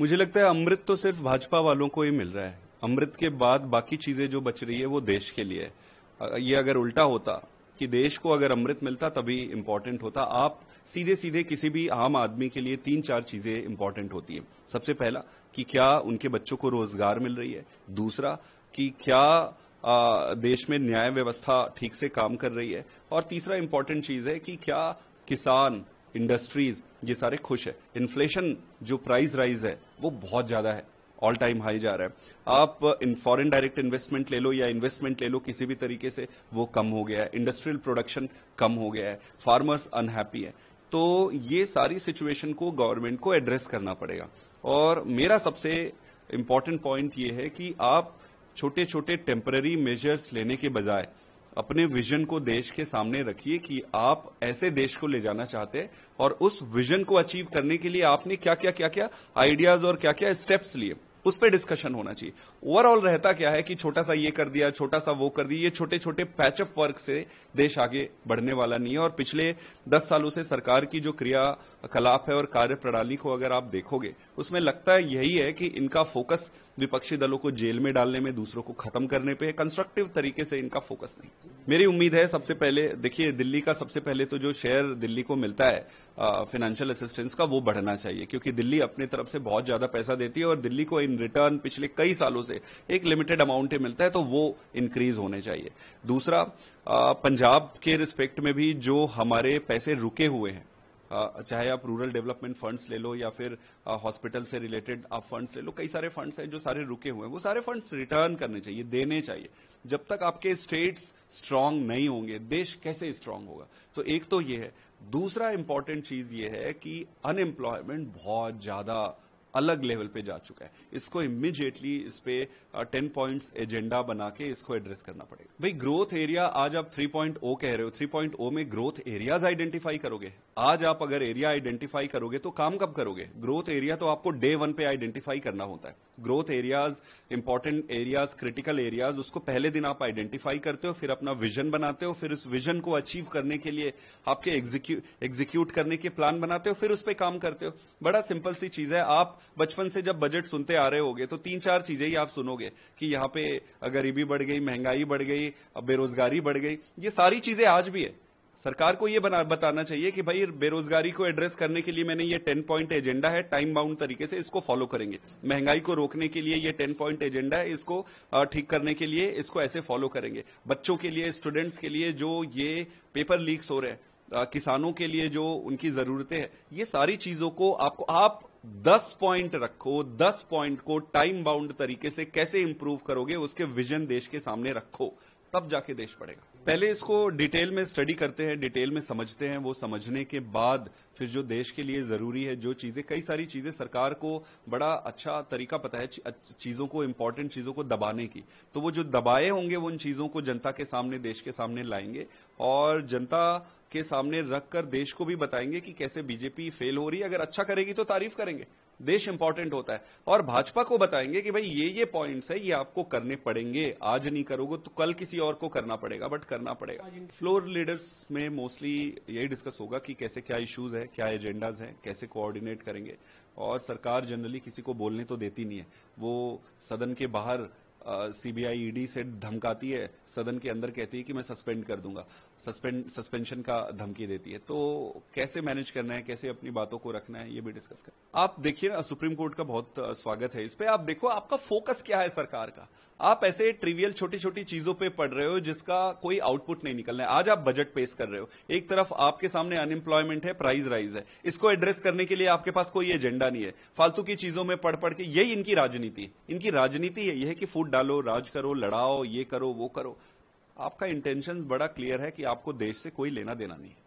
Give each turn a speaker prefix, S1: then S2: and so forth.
S1: मुझे लगता है अमृत तो सिर्फ भाजपा वालों को ही मिल रहा है अमृत के बाद बाकी चीजें जो बच रही है वो देश के लिए ये अगर उल्टा होता कि देश को अगर अमृत मिलता तभी इम्पोर्टेंट होता आप सीधे सीधे किसी भी आम आदमी के लिए तीन चार चीजें इम्पोर्टेंट होती है सबसे पहला कि क्या उनके बच्चों को रोजगार मिल रही है दूसरा कि क्या आ, देश में न्याय व्यवस्था ठीक से काम कर रही है और तीसरा इम्पोर्टेंट चीज है कि क्या किसान इंडस्ट्रीज ये सारे खुश है इन्फ्लेशन जो प्राइस राइज है वो बहुत ज्यादा है ऑल टाइम हाई जा रहा है आप इन फॉरेन डायरेक्ट इन्वेस्टमेंट ले लो या इन्वेस्टमेंट ले लो किसी भी तरीके से वो कम हो गया है इंडस्ट्रियल प्रोडक्शन कम हो गया है फार्मर्स अनहैप्पी है तो ये सारी सिचुएशन को गवर्नमेंट को एड्रेस करना पड़ेगा और मेरा सबसे इम्पोर्टेंट पॉइंट ये है कि आप छोटे छोटे टेम्पररी मेजर्स लेने के बजाय अपने विजन को देश के सामने रखिए कि आप ऐसे देश को ले जाना चाहते हैं और उस विजन को अचीव करने के लिए आपने क्या क्या क्या क्या आइडियाज और क्या क्या स्टेप्स लिए उस पर डिस्कशन होना चाहिए ओवरऑल रहता क्या है कि छोटा सा ये कर दिया छोटा सा वो कर दिया ये छोटे छोटे पैचअप वर्क से देश आगे बढ़ने वाला नहीं है और पिछले दस सालों से सरकार की जो क्रियाकलाप है और कार्य प्रणाली को अगर आप देखोगे उसमें लगता यही है कि इनका फोकस विपक्षी दलों को जेल में डालने में दूसरों को खत्म करने पर कंस्ट्रक्टिव तरीके से इनका फोकस नहीं मेरी उम्मीद है सबसे पहले देखिए दिल्ली का सबसे पहले तो जो शेयर दिल्ली को मिलता है फाइनेंशियल असिस्टेंस का वो बढ़ना चाहिए क्योंकि दिल्ली अपनी तरफ से बहुत ज्यादा पैसा देती है और दिल्ली को इन रिटर्न पिछले कई सालों से एक लिमिटेड अमाउंट ही मिलता है तो वो इंक्रीज होने चाहिए दूसरा आ, पंजाब के रिस्पेक्ट में भी जो हमारे पैसे रुके हुए हैं चाहे आप रूरल डेवलपमेंट फंड्स ले लो या फिर हॉस्पिटल से रिलेटेड आप फंड्स ले लो कई सारे फंड्स हैं जो सारे रुके हुए हैं वो सारे फंड्स रिटर्न करने चाहिए देने चाहिए जब तक आपके स्टेट्स स्ट्रांग नहीं होंगे देश कैसे स्ट्रांग होगा तो एक तो ये है दूसरा इंपॉर्टेंट चीज ये है कि अनएम्प्लॉयमेंट बहुत ज्यादा अलग लेवल पे जा चुका है इसको इमीजिएटली इस पे टेन पॉइंट्स एजेंडा बना के इसको एड्रेस करना पड़ेगा भाई ग्रोथ एरिया आज आप थ्री पॉइंट ओ कह रहे हो थ्री पॉइंट ओ में ग्रोथ एरियाज आइडेंटिफाई करोगे आज आप अगर एरिया आइडेंटिफाई करोगे तो काम कब करोगे ग्रोथ एरिया तो आपको डे वन पे आइडेंटिफाई करना होता है growth areas important areas critical areas उसको पहले दिन आप आइडेंटिफाई करते हो फिर अपना विजन बनाते हो फिर उस विजन को अचीव करने के लिए आपके एग्जीक्यूट करने के प्लान बनाते हो फिर उस पर काम करते हो बड़ा सिंपल सी चीज है आप बचपन से जब बजट सुनते आ रहे होगे तो तीन चार चीजें ही आप सुनोगे कि यहाँ पे गरीबी बढ़ गई महंगाई बढ़ गई बेरोजगारी बढ़ गई ये सारी चीजें आज भी है सरकार को ये बना बताना चाहिए कि भाई बेरोजगारी को एड्रेस करने के लिए मैंने ये टेन पॉइंट एजेंडा है टाइम बाउंड तरीके से इसको फॉलो करेंगे महंगाई को रोकने के लिए ये टेन पॉइंट एजेंडा है इसको ठीक करने के लिए इसको ऐसे फॉलो करेंगे बच्चों के लिए स्टूडेंट्स के लिए जो ये पेपर लीक्स हो रहे हैं किसानों के लिए जो उनकी जरूरतें हैं ये सारी चीजों को आपको आप दस पॉइंट रखो दस पॉइंट को टाइम बाउंड तरीके से कैसे इंप्रूव करोगे उसके विजन देश के सामने रखो तब जाके देश पड़ेगा पहले इसको डिटेल में स्टडी करते हैं डिटेल में समझते हैं वो समझने के बाद फिर जो देश के लिए जरूरी है जो चीजें कई सारी चीजें सरकार को बड़ा अच्छा तरीका पता है चीजों को इंपॉर्टेंट चीजों को दबाने की तो वो जो दबाए होंगे वो उन चीजों को जनता के सामने देश के सामने लाएंगे और जनता के सामने रखकर देश को भी बताएंगे कि कैसे बीजेपी फेल हो रही है अगर अच्छा करेगी तो तारीफ करेंगे देश इंपॉर्टेंट होता है और भाजपा को बताएंगे कि भाई ये ये पॉइंट्स है ये आपको करने पड़ेंगे आज नहीं करोगे तो कल किसी और को करना पड़ेगा बट करना पड़ेगा फ्लोर लीडर्स में मोस्टली यही डिस्कस होगा कि कैसे क्या इश्यूज है क्या एजेंडाज हैं कैसे कोऑर्डिनेट करेंगे और सरकार जनरली किसी को बोलने तो देती नहीं है वो सदन के बाहर सीबीआई ईडी e से धमकाती है सदन के अंदर कहती है कि मैं सस्पेंड कर दूंगा सस्पेंशन का धमकी देती है तो कैसे मैनेज करना है कैसे अपनी बातों को रखना है ये भी डिस्कस कर आप देखिए ना सुप्रीम कोर्ट का बहुत स्वागत है इस पर आप देखो आपका फोकस क्या है सरकार का आप ऐसे ट्रिवियल छोटी छोटी चीजों पे पढ़ रहे हो जिसका कोई आउटपुट नहीं निकलना है आज आप बजट पेश कर रहे हो एक तरफ आपके सामने अनएम्प्लॉयमेंट है प्राइस राइज है इसको एड्रेस करने के लिए आपके पास कोई एजेंडा नहीं है फालतू की चीजों में पढ़ पढ़ के यही इनकी राजनीति इनकी राजनीति यही है कि फूट डालो राज करो लड़ाओ ये करो वो करो आपका इंटेंशन बड़ा क्लियर है कि आपको देश से कोई लेना देना नहीं है